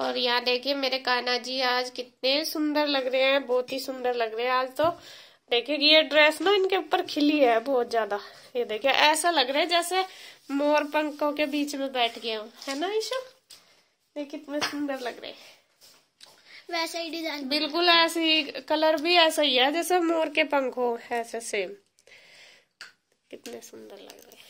और यहाँ देखिए मेरे कान्हा जी आज कितने सुंदर लग रहे हैं बहुत ही सुंदर लग रहे हैं आज तो देखिए ये ड्रेस ना इनके ऊपर खिली है बहुत ज्यादा ये देखिए ऐसा लग रहा है जैसे मोर पंखों के बीच में बैठ गया हूँ है ना ईशो ये कितने सुंदर लग रहे हैं वैसे ही डिजाइन बिल्कुल ऐसे ही कलर भी ऐसा ही है जैसे मोर के पंख हो ऐसे सेम कितने सुंदर लग रहे हैं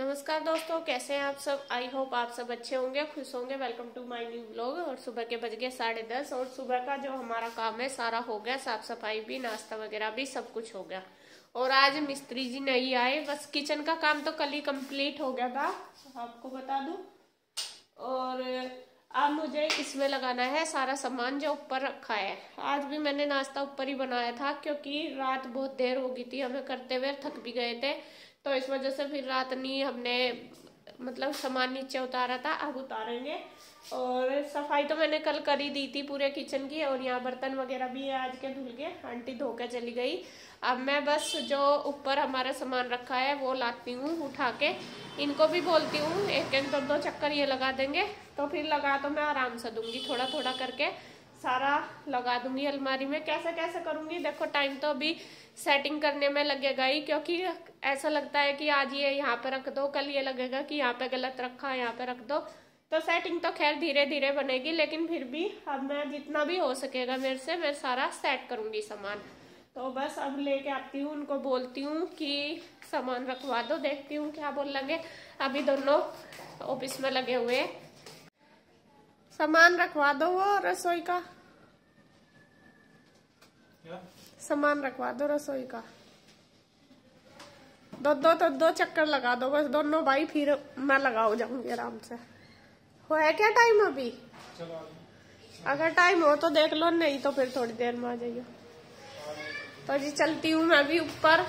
नमस्कार दोस्तों कैसे हैं आप सब आई होप आप सब अच्छे होंगे खुश होंगे welcome to my new blog और सुबह के बज गए साढ़े दस और सुबह का जो हमारा काम है सारा हो गया साफ सफाई भी नाश्ता वगैरह भी सब कुछ हो गया और आज मिस्त्री जी नहीं आए बस किचन का काम तो कल ही कम्प्लीट हो गया था आपको बता दू और अब मुझे इसमें लगाना है सारा सामान जो ऊपर रखा है आज भी मैंने नाश्ता ऊपर ही बनाया था क्योंकि रात बहुत देर हो गई थी हमें करते हुए थक भी गए थे तो इस वजह से फिर रात नहीं हमने मतलब सामान नीचे उतारा था अब उतारेंगे और सफाई तो मैंने कल कर ही दी थी पूरे किचन की और यहाँ बर्तन वगैरह भी आज के धुल के आंटी धो के चली गई अब मैं बस जो ऊपर हमारा सामान रखा है वो लाती हूँ उठा के इनको भी बोलती हूँ एक एक दो दो चक्कर ये लगा देंगे तो फिर लगा तो मैं आराम से दूंगी थोड़ा थोड़ा करके सारा लगा दूंगी अलमारी में कैसे कैसे करूंगी देखो टाइम तो अभी सेटिंग करने में लगेगा ही क्योंकि ऐसा लगता है कि आज ये यहाँ पे रख दो कल ये लगेगा कि यहाँ पे गलत रखा यहाँ पे रख दो तो सेटिंग तो खैर धीरे धीरे बनेगी लेकिन फिर भी अब मैं जितना भी हो सकेगा मेरे से मैं सारा सेट करूँगी सामान तो बस अब लेके आती हूँ उनको बोलती हूँ कि सामान रखवा दो देखती हूँ क्या बोल लगे अभी दोनों ऑफिस में लगे हुए हैं सामान रखवा दो वो रसोई का सामान रखवा दो रसोई का दो दो तो दो चक्कर लगा दो बस दोनों भाई फिर मैं लगाओ जाऊंगी आराम से हो है क्या टाइम अभी अगर टाइम हो तो देख लो नहीं तो फिर थोड़ी देर में आ जाइयो तो जी चलती हूँ मैं भी ऊपर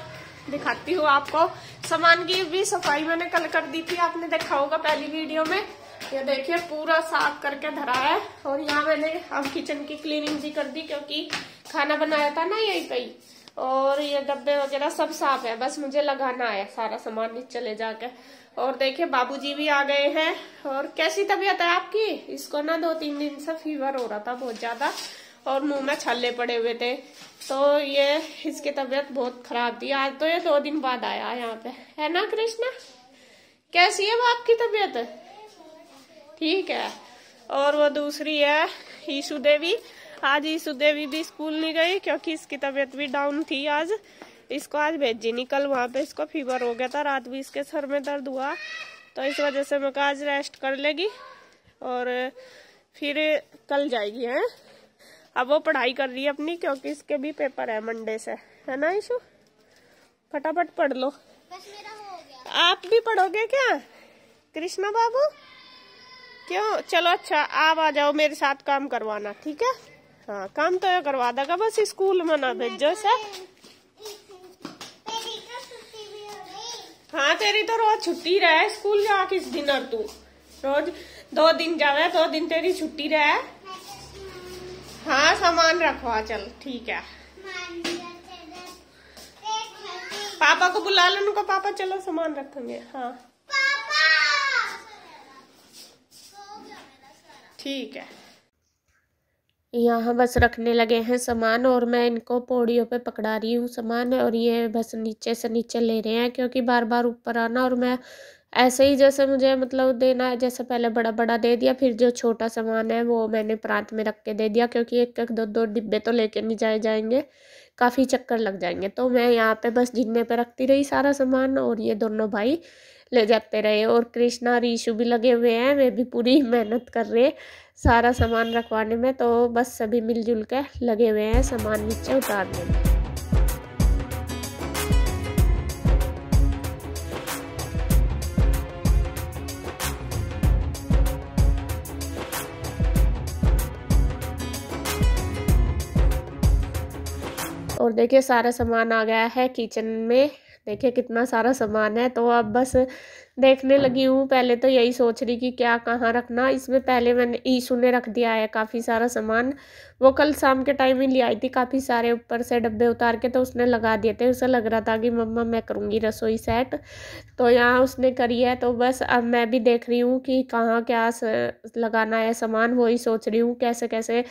दिखाती हूँ आपको सामान की भी सफाई मैंने कल कर दी थी आपने देखा होगा पहली वीडियो में ये देखिए पूरा साफ करके धरा है और यहाँ मैंने अब किचन की क्लीनिंग भी कर दी क्योंकि खाना बनाया था ना यही पे और ये डब्बे वगैरह सब साफ है बस मुझे लगाना है सारा सामान नीचे चले जाके और देखिए बाबूजी भी आ गए हैं और कैसी तबीयत है आपकी इसको ना दो तीन दिन से फीवर हो रहा था बहुत ज्यादा और मुंह में छल्ले पड़े हुए थे तो ये इसकी तबीयत बहुत खराब थी आज तो ये दो दिन बाद आया यहाँ पे है ना कृष्णा कैसी है वो आपकी तबीयत ठीक है और वो दूसरी है ईशु देवी आज ईशु देवी भी स्कूल नहीं गई क्योंकि इसकी तबीयत भी डाउन थी आज इसको आज भेजी नहीं कल वहाँ पे इसको फीवर हो गया था रात भी इसके सर में दर्द हुआ तो इस वजह से मैं आज रेस्ट कर लेगी और फिर कल जाएगी है अब वो पढ़ाई कर रही है अपनी क्योंकि इसके भी पेपर है मंडे से है ना ईशु फटाफट पढ़ लो आप भी पढ़ोगे क्या कृष्णा बाबू क्यों चलो अच्छा आप आ जाओ मेरे साथ काम करवाना ठीक है हाँ काम तो ये करवा देगा बस स्कूल में ना भेजो सर हाँ तेरी तो रोज छुट्टी रहे स्कूल जा किस दिन और तू रोज दो दिन जावे दो दिन तेरी छुट्टी रहे हाँ सामान रखवा चल ठीक है पापा को बुला लो उनको पापा चलो सामान रखेंगे हाँ ठीक है यहाँ बस रखने लगे हैं सामान और मैं इनको पौड़ियों पे पकड़ा रही हूँ सामान और ये बस नीचे से नीचे ले रहे हैं क्योंकि बार बार ऊपर आना और मैं ऐसे ही जैसे मुझे मतलब देना है जैसे पहले बड़ा बड़ा दे दिया फिर जो छोटा सामान है वो मैंने प्रांत में रख के दे दिया क्योंकि एक एक दो दो डिब्बे तो लेके नहीं जाए जाएंगे काफ़ी चक्कर लग जाएंगे तो मैं यहाँ पे बस जिन्ने पे रखती रही सारा सामान और ये दोनों भाई ले जाते रहे और कृष्णा और यीशु भी लगे हुए हैं वे भी पूरी मेहनत कर रहे सारा सामान रखवाने में तो बस सभी मिलजुल के लगे हुए हैं सामान नीचे उतारने में और देखिए सारा सामान आ गया है किचन में देखिए कितना सारा सामान है तो अब बस देखने लगी हूँ पहले तो यही सोच रही कि क्या कहाँ रखना इसमें पहले मैंने ईशू ने रख दिया है काफ़ी सारा सामान वो कल शाम के टाइम ही ले आई थी काफ़ी सारे ऊपर से डब्बे उतार के तो उसने लगा दिए थे उसे लग रहा था कि मम्मा मैं करूँगी रसोई सेट तो यहाँ उसने करी है तो बस अब मैं भी देख रही हूँ कि कहाँ क्या लगाना है सामान वही सोच रही हूँ कैसे कैसे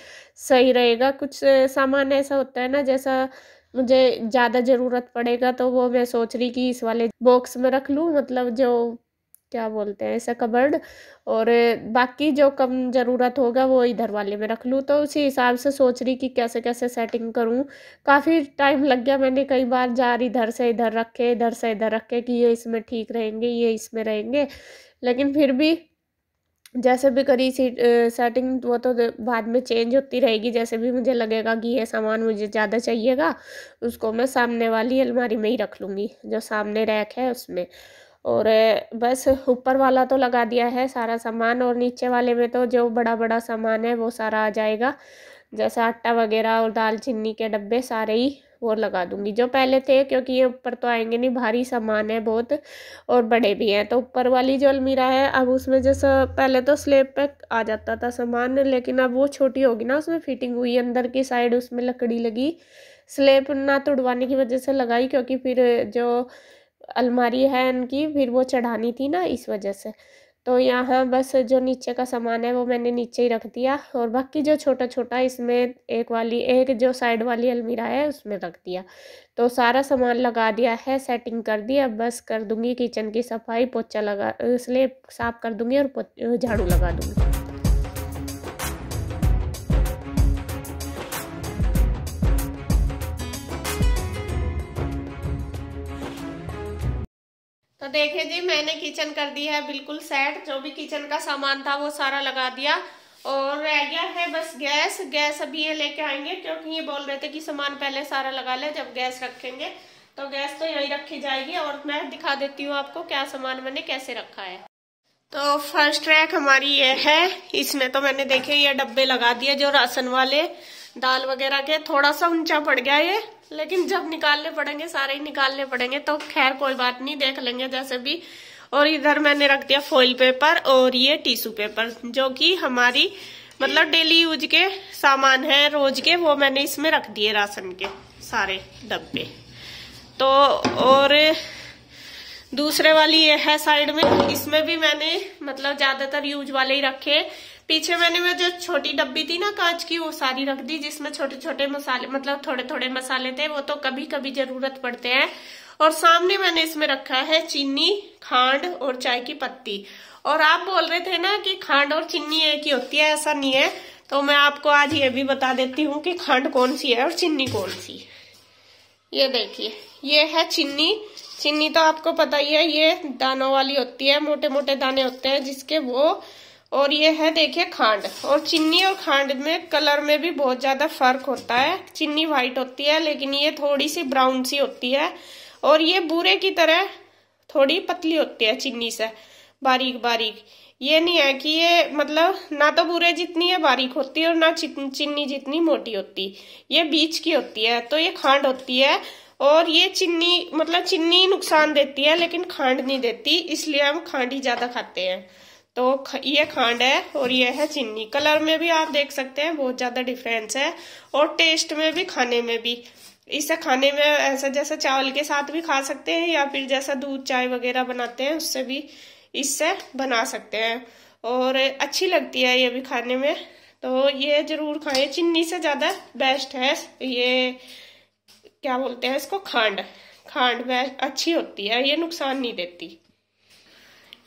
सही रहेगा कुछ सामान ऐसा होता है ना जैसा मुझे ज़्यादा ज़रूरत पड़ेगा तो वो मैं सोच रही कि इस वाले बॉक्स में रख लूँ मतलब जो क्या बोलते हैं ऐसा कबर्ड और बाकी जो कम ज़रूरत होगा वो इधर वाले में रख लूँ तो उसी हिसाब से सोच रही कि कैसे कैसे सेटिंग करूँ काफ़ी टाइम लग गया मैंने कई बार जार इधर से इधर रखे इधर से इधर रखे कि ये इसमें ठीक रहेंगे ये इसमें रहेंगे लेकिन फिर भी जैसे भी करी सी सेटिंग वो तो बाद में चेंज होती रहेगी जैसे भी मुझे लगेगा कि ये सामान मुझे ज़्यादा चाहिएगा उसको मैं सामने वाली अलमारी में ही रख लूँगी जो सामने रैक है उसमें और बस ऊपर वाला तो लगा दिया है सारा सामान और नीचे वाले में तो जो बड़ा बड़ा सामान है वो सारा आ जाएगा जैसे आटा वगैरह और दालचीनी के डब्बे सारे ही वो लगा दूंगी जो पहले थे क्योंकि ये ऊपर तो आएंगे नहीं भारी सामान है बहुत और बड़े भी हैं तो ऊपर वाली जो अलमीरा है अब उसमें जैसा पहले तो स्लेब पे आ जाता था सामान लेकिन अब वो छोटी होगी ना उसमें फिटिंग हुई अंदर की साइड उसमें लकड़ी लगी स्लेब ना तोड़वाने की वजह से लगाई क्योंकि फिर जो अलमारी है इनकी फिर वो चढ़ानी थी ना इस वजह से तो यहाँ बस जो नीचे का सामान है वो मैंने नीचे ही रख दिया और बाकी जो छोटा छोटा इसमें एक वाली एक जो साइड वाली अलमीरा है उसमें रख दिया तो सारा सामान लगा दिया है सेटिंग कर दी अब बस कर दूंगी किचन की सफाई पोचा लगा इसलिए साफ कर दूंगी और झाड़ू लगा दूंगी तो देखे देखिए जी मैंने किचन कर दी है बिल्कुल सेट जो भी किचन का सामान था वो सारा लगा दिया और रह गया है बस गैस गैस अभी ये लेके आएंगे क्योंकि ये बोल रहे थे कि सामान पहले सारा लगा ले जब गैस रखेंगे तो गैस तो यही रखी जाएगी और मैं दिखा देती हूँ आपको क्या सामान मैंने कैसे रखा है तो फर्स्ट रैक हमारी ये है इसमें तो मैंने देखे ये डब्बे लगा दिए जो राशन वाले दाल वगैरह के थोड़ा सा ऊंचा पड़ गया ये लेकिन जब निकालने पड़ेंगे सारे ही निकालने पड़ेंगे तो खैर कोई बात नहीं देख लेंगे जैसे भी और इधर मैंने रख दिया फॉइल पेपर और ये टिश्यू पेपर जो कि हमारी मतलब डेली यूज के सामान है रोज के वो मैंने इसमें रख दिए राशन के सारे डब्बे तो और दूसरे वाली ये है साइड में इसमें भी मैंने मतलब ज्यादातर यूज वाले ही रखे पीछे मैंने वो जो छोटी डब्बी थी ना कांच की वो सारी रख दी जिसमें छोटे छोटे मसाले मतलब थोड़े थोड़े मसाले थे वो तो कभी कभी जरूरत पड़ते हैं और सामने मैंने इसमें रखा है चीनी खांड और चाय की पत्ती और आप बोल रहे थे ना कि खांड और चीनी एक ही होती है ऐसा नहीं है तो मैं आपको आज ये भी बता देती हूँ कि खांड कौन सी है और चीनी कौन सी ये देखिए ये है चीनी चीनी तो आपको पता ही है ये दानों वाली होती है मोटे मोटे दाने होते हैं जिसके वो और ये है देखिए खांड और चिन्नी और खांड में कलर में भी बहुत ज़्यादा फर्क होता है चिन्नी व्हाइट होती है लेकिन ये थोड़ी सी ब्राउन सी होती है और ये बुरे की तरह थोड़ी पतली होती है चिन्नी से बारीक बारीक ये नहीं है कि ये मतलब ना तो बुरे जितनी है बारीक होती है और ना चिन्नी जितनी मोटी होती ये बीच की होती है तो ये खांड होती है और ये चिन्नी मतलब चिन्नी नुकसान देती है लेकिन खांड नहीं देती इसलिए हम खांड ही ज़्यादा खाते हैं तो ये खांड है और ये है चीनी कलर में भी आप देख सकते हैं बहुत ज़्यादा डिफरेंस है और टेस्ट में भी खाने में भी इसे खाने में ऐसा जैसा चावल के साथ भी खा सकते हैं या फिर जैसा दूध चाय वगैरह बनाते हैं उससे भी इससे बना सकते हैं और अच्छी लगती है ये भी खाने में तो ये जरूर खाएं चीनी से ज़्यादा बेस्ट है ये क्या बोलते हैं इसको खांड खांड बेस्ट अच्छी होती है ये नुकसान नहीं देती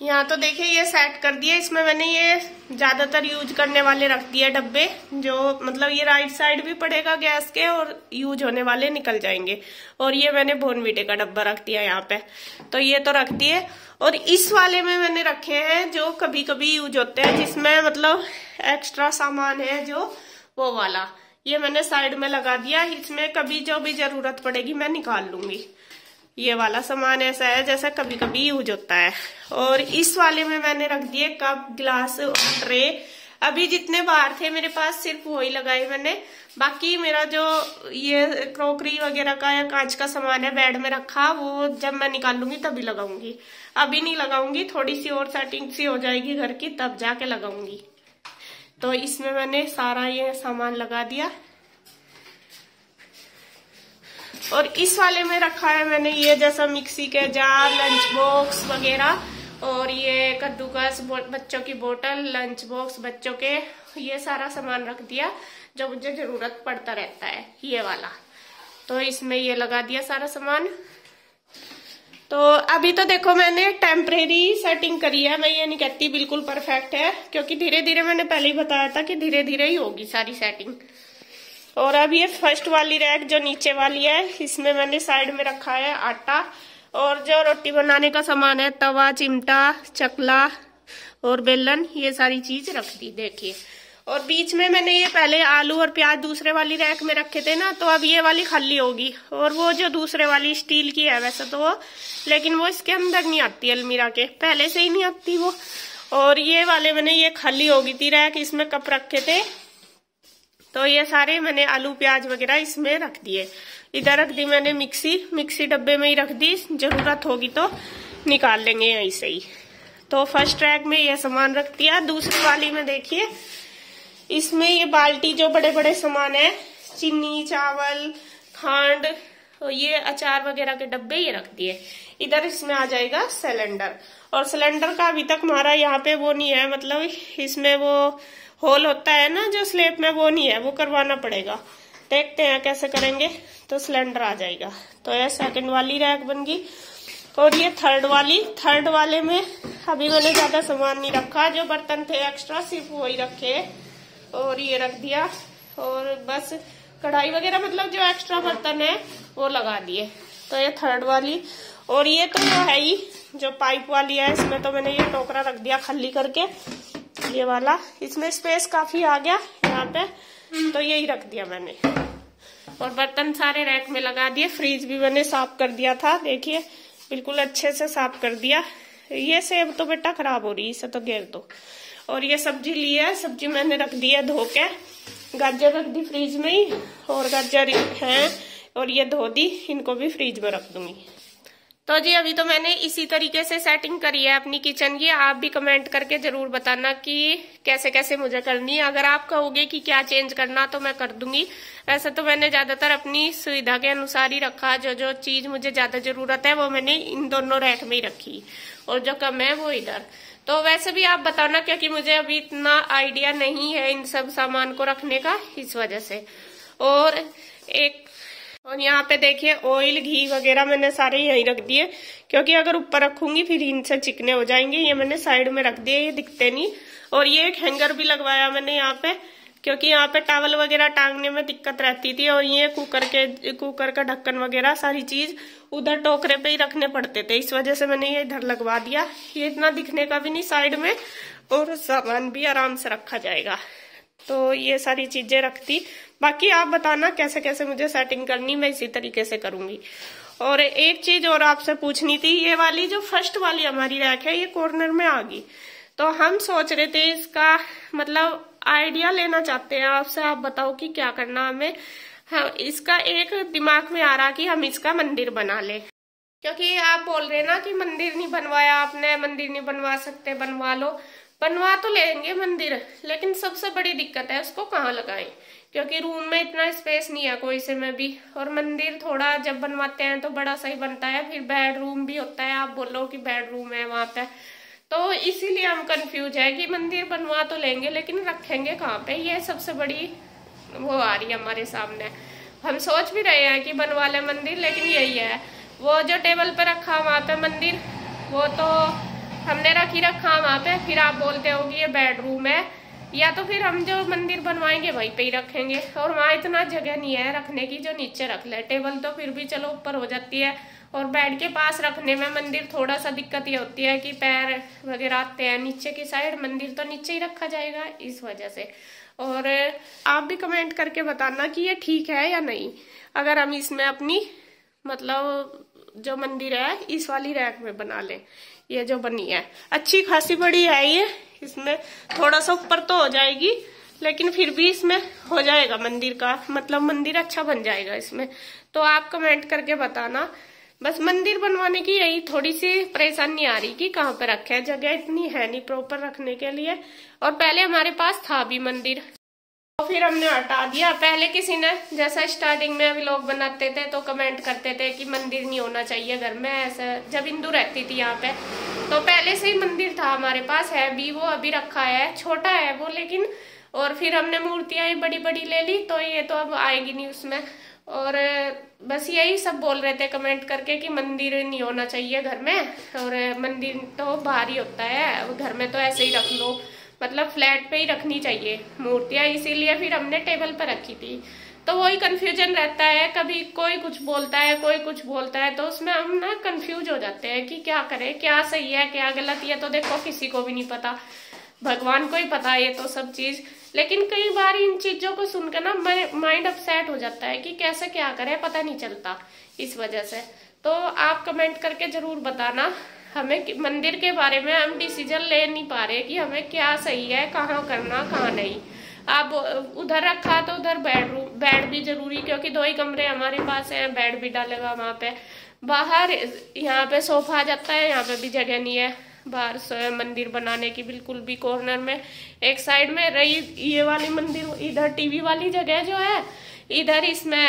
यहाँ तो देखिए ये सेट कर दिया इसमें मैंने ये ज्यादातर यूज करने वाले रख दिए डब्बे जो मतलब ये राइट साइड भी पड़ेगा गैस के और यूज होने वाले निकल जाएंगे और ये मैंने बोनविटे का डब्बा रख दिया यहाँ पे तो ये तो रख दिए और इस वाले में मैंने रखे हैं जो कभी कभी यूज होते हैं जिसमें मतलब एक्स्ट्रा सामान है जो वो वाला ये मैंने साइड में लगा दिया इसमें कभी जो भी जरूरत पड़ेगी मैं निकाल लूंगी ये वाला सामान ऐसा है जैसा कभी कभी यूज होता है और इस वाले में मैंने रख दिए कप गिलास और ट्रे अभी जितने बार थे मेरे पास सिर्फ वही लगाए मैंने बाकी मेरा जो ये क्रोकरी वगैरह का या कांच का सामान है बेड में रखा वो जब मैं निकालूंगी तभी लगाऊंगी अभी नहीं लगाऊंगी थोड़ी सी और सेटिंग सी हो जाएगी घर की तब जाके लगाऊंगी तो इसमें मैंने सारा ये सामान लगा दिया और इस वाले में रखा है मैंने ये जैसा मिक्सी के जार लंच बॉक्स वगैरह और ये कद्दूकस बच्चों की बोतल लंच बॉक्स बच्चों के ये सारा सामान रख दिया जो मुझे जरूरत पड़ता रहता है ये वाला तो इसमें ये लगा दिया सारा सामान तो अभी तो देखो मैंने टेम्परेरी सेटिंग करी है मैं ये नहीं कहती बिल्कुल परफेक्ट है क्योंकि धीरे धीरे मैंने पहले ही बताया था कि धीरे धीरे ही होगी सारी सेटिंग और अब ये फर्स्ट वाली रैक जो नीचे वाली है इसमें मैंने साइड में रखा है आटा और जो रोटी बनाने का सामान है तवा चिमटा चकला और बेलन ये सारी चीज रख दी देखिए और बीच में मैंने ये पहले आलू और प्याज दूसरे वाली रैक में रखे थे ना तो अब ये वाली खाली होगी और वो जो दूसरे वाली स्टील की है वैसे तो वो लेकिन वो इसके अंदर नहीं आती अलमीरा के पहले से ही नहीं आती वो और ये वाले मैंने ये खाली होगी थी रैक इसमें कप रखे थे तो ये सारे मैंने आलू प्याज वगैरह इसमें रख दिए इधर रख दी मैंने मिक्सी मिक्सी डब्बे में ही रख दी जरूरत होगी तो निकाल लेंगे यहीं से ही तो फर्स्ट ट्रैक में यह सामान रख दिया दूसरी वाली में देखिए इसमें ये बाल्टी जो बड़े बड़े सामान है चीनी चावल खांड ये अचार वगैरह के डब्बे ये रख दिए इधर इसमें आ जाएगा सिलेंडर और सिलेंडर का अभी तक हमारा यहाँ पे वो नहीं है मतलब इसमें वो होल होता है ना जो स्लेब में वो नहीं है वो करवाना पड़ेगा देखते हैं कैसे करेंगे तो सिलेंडर आ जाएगा तो ये सेकंड वाली रैक बन गई और ये थर्ड वाली थर्ड वाले में अभी मैंने ज्यादा सामान नहीं रखा जो बर्तन थे एक्स्ट्रा सिर्फ वही रखे और ये रख दिया और बस कढ़ाई वगैरह मतलब जो एक्स्ट्रा बर्तन है वो लगा दिए तो ये थर्ड वाली और ये तो है ही जो पाइप वाली है इसमें तो मैंने ये टोकरा रख दिया खाली करके ये वाला इसमें स्पेस काफी आ गया यहाँ पे तो यही रख दिया मैंने और बर्तन सारे रैक में लगा दिए फ्रीज भी मैंने साफ कर दिया था देखिए बिल्कुल अच्छे से साफ कर दिया ये सेब तो बेटा खराब हो रही है इसे तो घेर दो और ये सब्जी ली है सब्जी मैंने रख दी है धो के गाजर रख दी फ्रीज में ही और गाजर है और ये धो दी इनको भी फ्रीज में रख दूंगी तो जी अभी तो मैंने इसी तरीके से सेटिंग करी है अपनी किचन की आप भी कमेंट करके जरूर बताना कि कैसे कैसे मुझे करनी है अगर आप कहोगे कि क्या चेंज करना तो मैं कर दूंगी वैसे तो मैंने ज्यादातर अपनी सुविधा के अनुसार ही रखा जो जो चीज मुझे ज्यादा जरूरत है वो मैंने इन दोनों रैक में ही रखी और जो कम है वो इधर तो वैसे भी आप बताना क्योंकि मुझे अभी इतना आइडिया नहीं है इन सब सामान को रखने का इस वजह से और एक और यहाँ पे देखिए ऑयल घी वगैरह मैंने सारे यही रख दिए क्योंकि अगर ऊपर रखूंगी फिर इनसे चिकने हो जाएंगे ये मैंने साइड में रख दिए ये दिखते नहीं और ये एक हैंगर भी लगवाया मैंने यहाँ पे क्योंकि यहाँ पे टावल वगैरह टांगने में दिक्कत रहती थी और ये कुकर के कुकर का ढक्कन वगैरह सारी चीज उधर टोकरे पे ही रखने पड़ते थे इस वजह से मैंने ये इधर लगवा दिया ये इतना दिखने का भी नहीं साइड में और सामान भी आराम से रखा जाएगा तो ये सारी चीजें रखती बाकी आप बताना कैसे कैसे मुझे सेटिंग करनी मैं इसी तरीके से करूंगी और एक चीज और आपसे पूछनी थी ये वाली जो फर्स्ट वाली हमारी रैक है ये कॉर्नर में आ गई तो हम सोच रहे थे इसका मतलब आइडिया लेना चाहते हैं आपसे आप बताओ कि क्या करना हमें हाँ, इसका एक दिमाग में आ रहा कि हम इसका मंदिर बना लें क्योंकि आप बोल रहे हैं ना कि मंदिर नहीं बनवाया आपने मंदिर नहीं बनवा सकते बनवा लो बनवा तो लेंगे मंदिर लेकिन सबसे बड़ी दिक्कत है उसको कहाँ लगाएं क्योंकि रूम में इतना स्पेस नहीं है कोई से में भी और मंदिर थोड़ा जब बनवाते हैं तो बड़ा सही बनता है फिर बेडरूम भी होता है आप बोलो कि बेडरूम है वहाँ पे तो इसीलिए हम कंफ्यूज है कि मंदिर बनवा तो लेंगे लेकिन रखेंगे कहाँ पे ये सबसे बड़ी वो आ रही है हमारे सामने हम सोच भी रहे हैं कि बनवा लें मंदिर लेकिन यही है वो जो टेबल पर रखा वहाँ पे मंदिर वो तो हमने रख ही रखा वहाँ पे फिर आप बोलते हो कि ये बेडरूम है या तो फिर हम जो मंदिर बनवाएंगे वहीं पे ही रखेंगे और वहाँ इतना जगह नहीं है रखने की जो नीचे रख ले टेबल तो फिर भी चलो ऊपर हो जाती है और बेड के पास रखने में मंदिर थोड़ा सा दिक्कत ये होती है कि पैर वगैरह आते हैं नीचे की साइड मंदिर तो नीचे ही रखा जाएगा इस वजह से और आप भी कमेंट करके बताना कि ये ठीक है या नहीं अगर हम इसमें अपनी मतलब जो मंदिर है इस वाली रैक में बना लें ये जो बनी है अच्छी खासी बड़ी है ये इसमें थोड़ा सा ऊपर तो हो जाएगी लेकिन फिर भी इसमें हो जाएगा मंदिर का मतलब मंदिर अच्छा बन जाएगा इसमें तो आप कमेंट करके बताना बस मंदिर बनवाने की यही थोड़ी सी परेशानी आ रही कि कहाँ पे रखे जगह इतनी है नहीं प्रॉपर रखने के लिए और पहले हमारे पास था भी मंदिर फिर हमने हटा दिया पहले किसी ने जैसा स्टार्टिंग में अभी लोग बनाते थे तो कमेंट करते थे कि मंदिर नहीं होना चाहिए घर में ऐसा जब हिंदू रहती थी यहाँ पे तो पहले से ही मंदिर था हमारे पास है भी वो अभी रखा है छोटा है वो लेकिन और फिर हमने मूर्तियाँ ही बड़ी बड़ी ले ली तो ये तो अब आएगी नहीं उसमें और बस यही सब बोल रहे थे कमेंट करके कि मंदिर नहीं होना चाहिए घर में और मंदिर तो बाहर ही होता है घर में तो ऐसे ही रख लो मतलब फ्लैट पे ही रखनी चाहिए मूर्तियाँ इसीलिए फिर हमने टेबल पर रखी थी तो वही कन्फ्यूजन रहता है कभी कोई कुछ बोलता है कोई कुछ बोलता है तो उसमें हम ना कंफ्यूज हो जाते हैं कि क्या करें क्या सही है क्या गलत है तो देखो किसी को भी नहीं पता भगवान को ही पता ये तो सब चीज़ लेकिन कई बार इन चीज़ों को सुनकर ना माइंड अपसेट हो जाता है कि कैसे क्या करें पता नहीं चलता इस वजह से तो आप कमेंट करके ज़रूर बताना हमें मंदिर के बारे में हम डिसीजन ले नहीं पा रहे कि हमें क्या सही है कहाँ करना कहाँ नहीं आप उधर रखा तो उधर बेड बेड भी जरूरी क्योंकि दो ही कमरे हमारे पास हैं बेड भी डालेगा वहाँ पे बाहर यहाँ पे सोफा आ जाता है यहाँ पे भी जगह नहीं है बाहर मंदिर बनाने की बिल्कुल भी कॉर्नर में एक साइड में रही ये वाली मंदिर इधर टीवी वाली जगह जो है इधर इसमें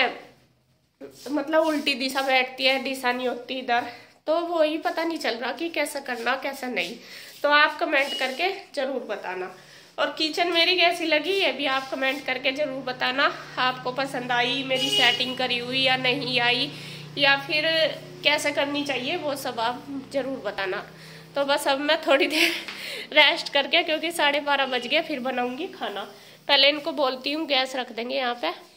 मतलब उल्टी दिशा बैठती है दिशा नहीं होती इधर तो वो ही पता नहीं चल रहा कि कैसा करना कैसा नहीं तो आप कमेंट करके ज़रूर बताना और किचन मेरी कैसी लगी ये भी आप कमेंट करके ज़रूर बताना आपको पसंद आई मेरी सेटिंग करी हुई या नहीं आई या फिर कैसे करनी चाहिए वो सब आप ज़रूर बताना तो बस अब मैं थोड़ी देर रेस्ट करके क्योंकि साढ़े बारह बज गए फिर बनाऊँगी खाना पहले इनको बोलती हूँ गैस रख देंगे यहाँ पे